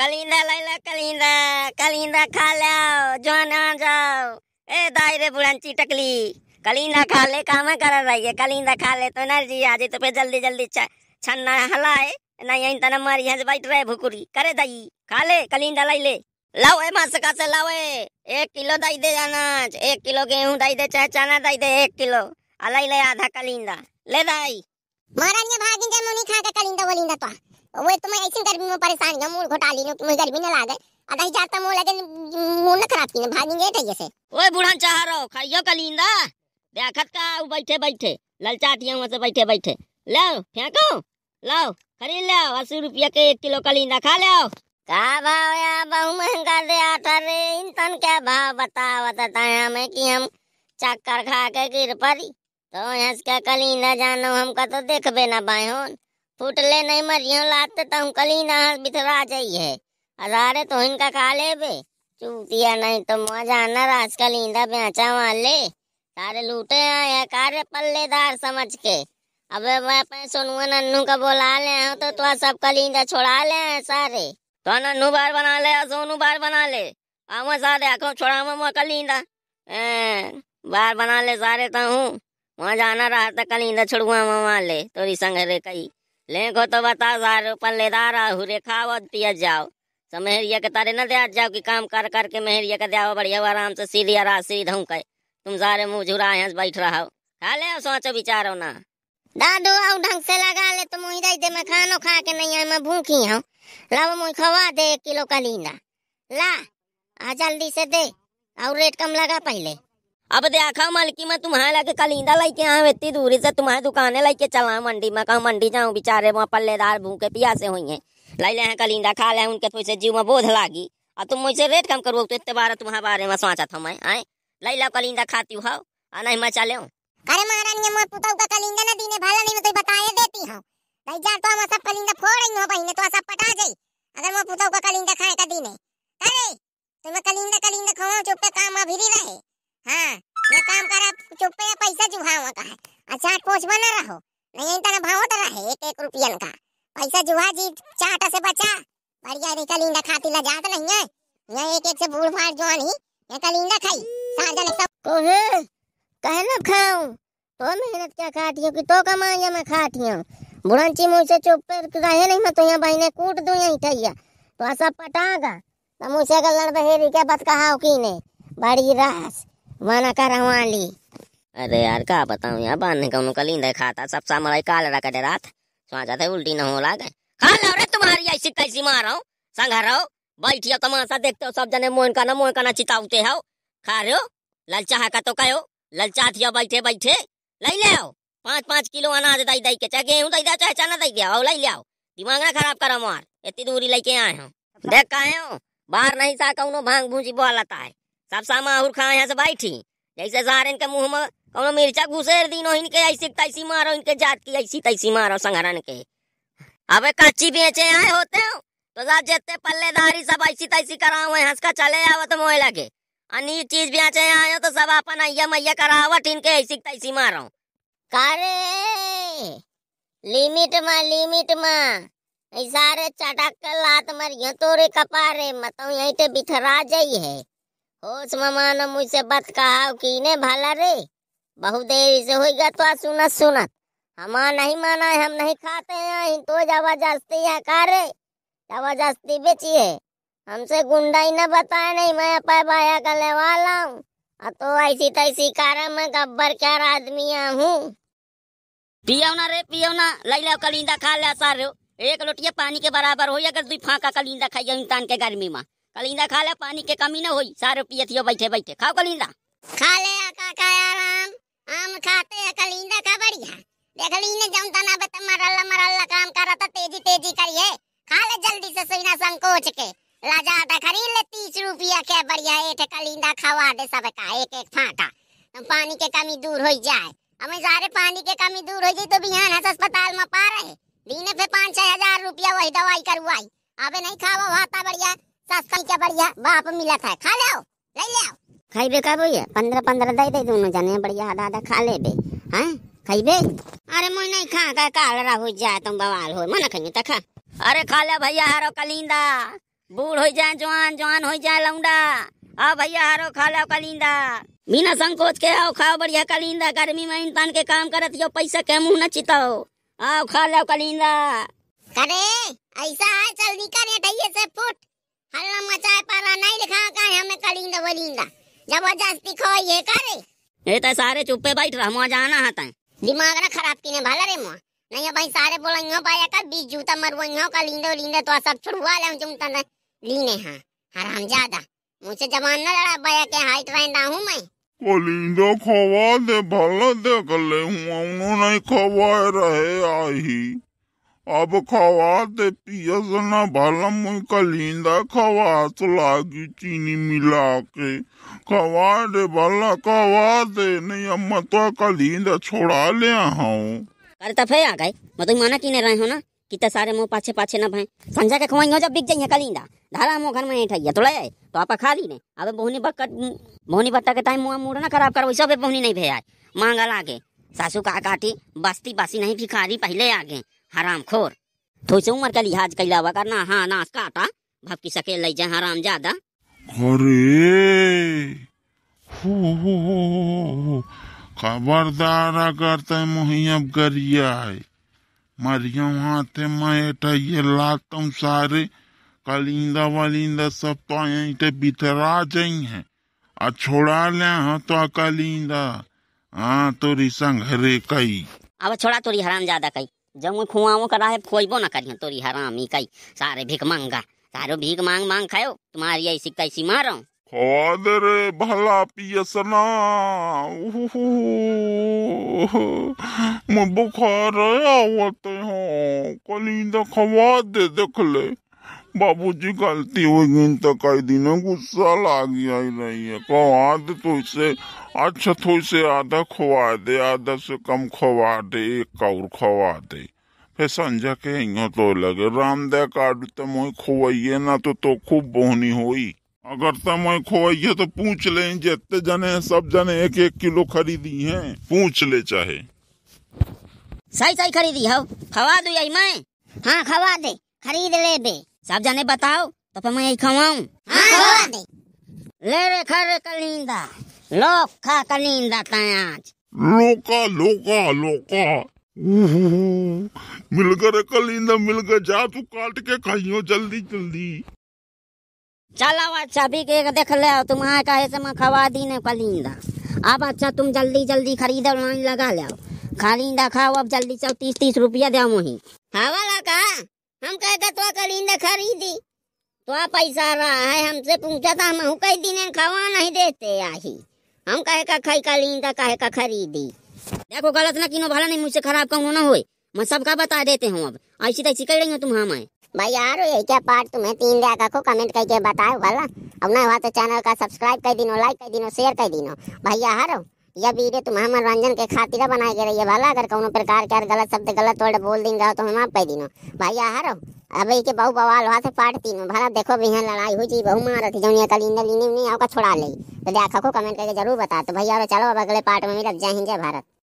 कलिंदा लैला कलिंदा कलिंदा खा लाओ जवान आ जाओ ए दायरे बुढ़ांची टकली कलिंदा खा ले काम कर रही है कलिंदा खा ले तो ना जी आज तो फिर जल्दी जल्दी छन्ना हलाए ना यहीं तना मारी हंस बैठ रहे भुकुरी करे दई खा ले कलिंदा लाई ले लाओ ए मासका से लाओ ए एक किलो दई दे जाना एक किलो गेहूं दई दे चाहे चना दई दे एक किलो अलाई ले आधा कलिंदा ले दई महारानी भागिन जे मुनी खा के कलिंदा बोलिंदा तो वो तो मैं ऐसी गर्मी में परेशान गया मूड घोटा ली मुझे गर्मी ना लागे आधा ही जाता मोला दिन मूड ना खराब की भागेंगे टैया से ओए बुढ़ान चाह रहो खाइयो कलिंदा देखत का बैठे बैठे ललचाटिया वहां से बैठे बैठे लो फेंको लो खरीद लो अस्सी रुपया के एक किलो कलिंदा खा लो का भाव यार बहु महंगा दे आटा रे इंसान क्या भाव बतावत हमें कि हम चक्कर खा के गिर पड़ी तो हंस के कलिंदा जानो हमका तो देखबे ना हो फुटले नहीं मरियो लाते तो हम कल ही ना बिथरा जाइए हजारे तो इनका खा ले बे चूतिया नहीं तो मजा आना आजकल ईंदा बेचा वाले सारे लूटे आया हैं कार्य पल्लेदार समझ के अब मैं अपने सोनुआ नन्नू का बोला ले तो तुआ सब कलिंदा छोड़ा ले सारे तो नन्नू बार बना ले सोनू बार बना ले आवा सारे आखो छोड़ा मैं मुआ कलिंदा बार बना ले सारे तो तहूँ वहाँ जाना रहा था कलिंदा छोड़ुआ मामा ले तोरी संग रे कई लेखो तो बता सारे ऊपर लेदार रेखा वो पिया जाओ समहरिया तो के तारे न दे जाओ कि काम कर करके महरिया का दयाओ बढ़िया आराम से सीधी आरा सीध हूँ कहे तुम सारे मुंह झुरा यहाँ बैठ रहा हो खा ले सोचो विचारो ना दादू और ढंग से लगा ले तुम मुही दे मैं खानो खा के नहीं आई मैं भूखी हूँ लाओ मुझे खवा दे एक किलो कलीना ला आ जल्दी से दे और रेट कम लगा पहले अब देखा मालकी मैं तुम्हारे लाके कलिंदा लेके आया इतनी दूरी से तुम्हारे दुकाने लेके चला मंडी में कहा मंडी जाऊँ बेचारे वहाँ पल्लेदार भूखे प्यासे हुई है लाई ले हैं कलिंदा खा ले उनके थोड़े तो जीव में बोध लागी और तुम मुझसे रेट कम करो तो इतने बार तुम्हारे बारे में सोचा था मैं आए लाई लो कलिंदा खाती हूँ हाउ और नहीं मैं चले अरे महारानी मोर पुतौ का कलिंदा ना दीने भला नहीं तो बताए देती हूं भाई जा तो हम सब कलिंदा फोड़ रही हो बहने तो सब पटा जाई अगर मोर पुतौ का कलिंदा खाए का दीने अरे तो कलिंदा कलिंदा खाओ चुप का काम अभी रहे हाँ ये काम कर आप चुप पे पैसा जुहावा का है अच्छा कोच बना रहो नहीं इतना ना भाव डरा तो है एक एक रुपयन का पैसा जुहा जी चाट से बचा बढ़िया रे कलिंदा खाती ला जात नहीं है ये एक एक से भूल फाड़ जवान ही ये कलिंदा खाई साजा ले सब कोहे कहे ना खाऊं तो मेहनत क्या खाती हो कि तो कमाई मैं खाती हूं बुढ़ंची मुँह से चुप पर तो रहे नहीं मैं तो यहाँ बहने कूट दूं यहीं ठैया तो ऐसा पटागा तो मुझसे अगर लड़ बहेरी के बत कहा कि नहीं बड़ी रास वाना का रवाली अरे यार क्या बताऊं यार बांधने का उनका लींदा खाता सब सामराई काल रखा दे रात सोचा था उल्टी न हो लागे खा लो रे तुम्हारी ऐसी कैसी मारो संघारो बैठियो तमाशा तो देखते हो सब जने मोहन का ना मोहन का ना चिताउते हो खा रहे हो ललचा का तो कहो ललचा थियो बैठे बैठे ले ले आओ पांच पांच किलो अनाज दई दई के चाहे गेहूं दई दे चाहे चना दई दे आओ ले आओ दिमाग ना खराब करो मार इतनी दूरी लेके आए हो देख का हो बाहर नहीं सा कौनो भांग भूजी बोलता है सब सामाहुर खाए हैं यहाँ से बैठी जैसे सहारे इनके मुंह में कौन मिर्चा घुसेर दीनो इनके ऐसी तैसी मारो इनके जात की ऐसी तैसी मारो संगरन के अब कच्ची बेचे आए होते हो तो जा जितने पल्लेदारी सब ऐसी तैसी कराओ हंस का चले आओ तो मोए लगे अनी चीज भी आचे आयो तो सब अपन अय्या मैया करावट इनके ऐसी तैसी मारो करे लिमिट मा लिमिट मा ऐसा रे चटक लात मरियो तोरे कपारे मतलब तो यही ते बिथरा जाई है होश मामा ने मुझसे बात कहा कि ने भाला रे बहुत देर से हो गया तो सुनत सुनत हमारा नहीं माना है हम नहीं खाते हैं तो जबरदस्ती है का रे जबरदस्ती बेची है हमसे गुंडाई ना बताए नहीं मैं अपने भाया का ले वाला हूँ तो ऐसी तैसी कार मैं गब्बर क्या आदमी हूँ पियो ना रे पियो ना ले लो कलिंदा खा ले सारे एक लोटिया पानी के बराबर हो अगर दुई फाका कलिंदा खाइए इंसान के गर्मी में कलिंदा खा ले पानी के कमी ना होई सारे पिए पियतियो बैठे बैठे खाओ कलिंदा खा ले काका यार आम खाते हैं कलिंदा का बढ़िया देख ली ने जम तना बत मरल मरल काम करता तेजी तेजी करिए खा ले जल्दी से सोई ना संकोच के ला जा था खरीद ले तीस रुपया के बढ़िया एक कलिंदा खवा दे सब का एक एक फाटा तो पानी के कमी दूर हो जाए हमें सारे पानी के कमी दूर हो जाए तो बिहान हस अस्पताल में पा रहे दीने पे पाँच छह हजार रुपया वही दवाई करवाई अबे नहीं खावा भाता बढ़िया सस्ता क्या बढ़िया बाप मिला था खा लो ले खाई बे का भैया पंद्रह पंद्रह दे दे दोनों जाने बढ़िया आधा आधा खा ले लेबे हैं बे अरे मैं नहीं खा का काल रहा हो जाए तुम बवाल हो मना खाइयो तो तक खा अरे खा ले भैया हारो कलिंदा बूढ़ हो जाए जवान जवान हो जाए लौंडा आ भैया हारो खा ले कलिंदा बिना संकोच के आओ खाओ बढ़िया कलिंदा गर्मी में इंसान के काम करत यो पैसा के मुंह न चिताओ आओ खा ले कलिंदा अरे ऐसा है चल निकल ये से फुट हल्ला मचाए पारा नहीं लिखा का हमें वलिंदा तो जबरदस्ती खोई करे तो सारे चुप्पे बैठ रहा मुआ जाना हाता दिमाग ना खराब किने भला रे मुआ नहीं भाई सारे बोलइयो पाया का बीच जूता का कलिंदा वलिंदा तो सब छुड़वा ले तुम तन लीने हां ज्यादा मुझसे जवान ना लड़ा पाया के हाइट रहना हूं मैं कलिंदा खवा दे भला दे कर ले हूं उन्होंने खवाए रहे आई अब खवा तो दे भला मुई ಅಬಕಾವಾದ ಪಿಯಸನ ಬಲಮುಯ್ ಕಲಿಂದ ಖವಾಸಲಾಗಿ ಚೀನಿ ಮಿಲಾಕೆ ಖವಾಡೆ ಬಲ ಖವಾದೆ ನಿಯಮ್ಮ तो कलिंद छोड़ा ले हूँ अरे तो फिर आ गए मतलब माना की नहीं रहे हो ना तो सारे मुँह पाछे पाछे ना भाई समझा के खवाई हो जब बिक जाइए कलिंदा धारा मुँह घर में नहीं ठगिया थोड़ा जाए तो, तो आप खा ली नहीं अब बोहनी बक्कट बोहनी बट्टा के टाइम मुँह मुँह ना खराब करो सब बोहनी नहीं भे आए मांगा के सासू का काटी बस्ती बासी नहीं फिखारी पहले आ गए हराम खोर तो से उम्र का लिहाज कैला हुआ करना हाँ ना काटा भपकी सके ले जाए हराम ज्यादा अरे खबरदार अगर ते मुहिम करिया है मरियम हाथे मैं ये लागतम सारे कलिंदा वलिंदा सब तो यहीं बितरा जाई है आ छोड़ा ले हाँ तो कलिंदा हाँ तोरी संग हरे कई अब छोड़ा तोरी हराम ज्यादा कई जब मुझे खुआओ करा है खोइबो ना करिए तोरी हरामी कई सारे भीख मांगा सारो भीख मांग मांग खायो तुम्हारी ऐसी कैसी मारो खवा दे रे भला पियसना मैं बुखार आवते हो हाँ, कलिंदा खवा दे देख ले बाबूजी गलती हो गई तो कई दिनों गुस्सा लाग गया ही रही है को हाथ तो इसे अच्छा तो इसे आधा खोवा दे आधा से कम खोवा दे एक और खोवा दे फिर संजय के यहाँ तो लगे रामदेव कार्ड तो मोह खोवाइये ना तो तो खूब बोहनी हुई अगर तम तो खोवाइये तो पूछ ले जितने जने सब जने एक एक किलो खरीदी है पूछ ले चाहे सही सही खरीदी हो खवा दू यही मैं हाँ खवा दे खरीद ले बे सब जाने बताओ तो मैं यही खवाऊं हाँ, हाँ। ले रे खरे कलिंदा लोक खा कलिंदा तयाज लोका लोका लोका मिल कर कलिंदा मिल कर जा तू काट के खाइयो जल्दी जल्दी चलो अच्छा भी के देख ले तुम आए कहे से मैं खवा दी ने कलिंदा अब अच्छा तुम जल्दी जल्दी खरीदो लाइन लगा लो खरीदा खाओ अब जल्दी से तीस तीस रुपया दे मुही हवा लगा हम कह कहते तो कलिंदा खरीदी तो पैसा रहा है हमसे पूछा था हम कई दिन खावा नहीं देते आही हम कहे का खई कलिंदा कहे का खरीदी देखो गलत ना किनो भला नहीं मुझसे खराब कहूँ ना होए मैं सब का बता देते हूँ अब ऐसी तैसी कर रही हूँ तुम हमें हाँ, भाई यार ये क्या पार्ट तुम्हें तीन दिया का को कमेंट करके बताओ भला अब ना हुआ तो चैनल का सब्सक्राइब कर दिनो लाइक कर दिनो शेयर कर दिनो भैया हारो यह वीडियो तुम्हारा मनोरंजन के खातिर बनाए गए रही भला अगर कौन प्रकार के गलत शब्द गलत वर्ड बोल देंगे तो हम आप पे दिनो भाई आ रहो अब के बहु बवाल हुआ से पार्ट तीन में भला देखो भी लड़ाई हुई जी बहु मार थी जौनिया कलिंदर नहीं आपका छोड़ा ले तो देखो कमेंट करके जरूर बता तो भैया चलो अब अगले पार्ट में मिलत जय हिंद जय भारत